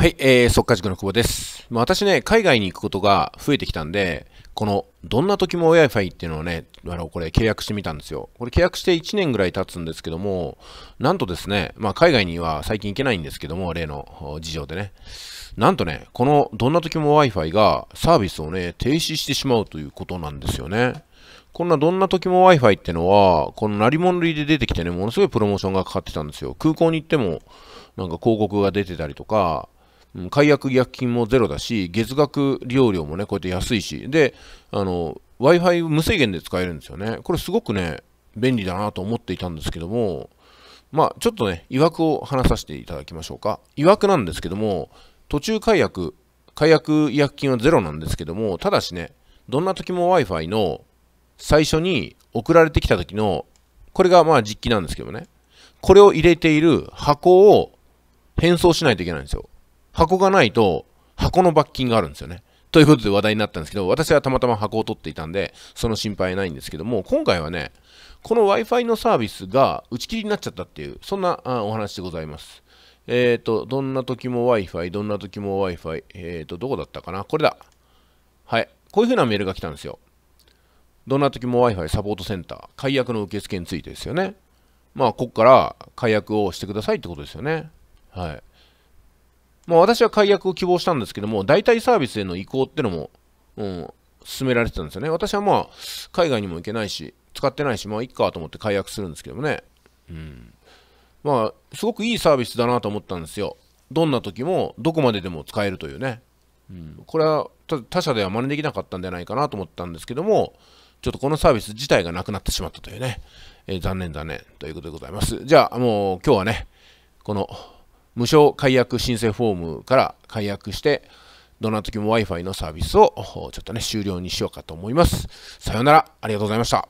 はい、えー、速稼塾の久保です。ま私ね、海外に行くことが増えてきたんで、この、どんな時も Wi-Fi っていうのをね、あの、これ契約してみたんですよ。これ契約して1年ぐらい経つんですけども、なんとですね、まあ、海外には最近行けないんですけども、例の事情でね。なんとね、この、どんな時も Wi-Fi がサービスをね、停止してしまうということなんですよね。こんなどんな時も Wi-Fi ってのは、この鳴り物入りで出てきてね、ものすごいプロモーションがかかってたんですよ。空港に行っても、なんか広告が出てたりとか、うん、解約違約金もゼロだし、月額利用料もね、こうやって安いし、で、あの、Wi-Fi 無制限で使えるんですよね。これすごくね、便利だなと思っていたんですけども、まあ、ちょっとね、いわくを話させていただきましょうか。いわくなんですけども、途中解約、解約違約金はゼロなんですけども、ただしね、どんな時も Wi-Fi の最初に送られてきた時の、これがまあ実機なんですけどね、これを入れている箱を変装しないといけないんですよ。箱がないと箱の罰金があるんですよね。ということで話題になったんですけど、私はたまたま箱を取っていたんで、その心配ないんですけども、今回はね、この Wi-Fi のサービスが打ち切りになっちゃったっていう、そんなお話でございます。えっ、ー、と、どんな時も Wi-Fi、どんな時も Wi-Fi、えっ、ー、と、どこだったかなこれだ。はい。こういうふうなメールが来たんですよ。どんな時も Wi-Fi サポートセンター、解約の受付についてですよね。まあ、ここから解約をしてくださいってことですよね。はい。まあ、私は解約を希望したんですけども、代替サービスへの移行ってのも、うん、進められてたんですよね。私はまあ、海外にも行けないし、使ってないし、まあ、いっかと思って解約するんですけどもね。うん。まあ、すごくいいサービスだなと思ったんですよ。どんな時も、どこまででも使えるというね。うん、これは他社では真似できなかったんじゃないかなと思ったんですけども、ちょっとこのサービス自体がなくなってしまったというね、えー、残念残念ということでございます。じゃあ、もう今日はね、この無償解約申請フォームから解約して、どんな時も Wi-Fi のサービスをちょっとね、終了にしようかと思います。さようなら、ありがとうございました。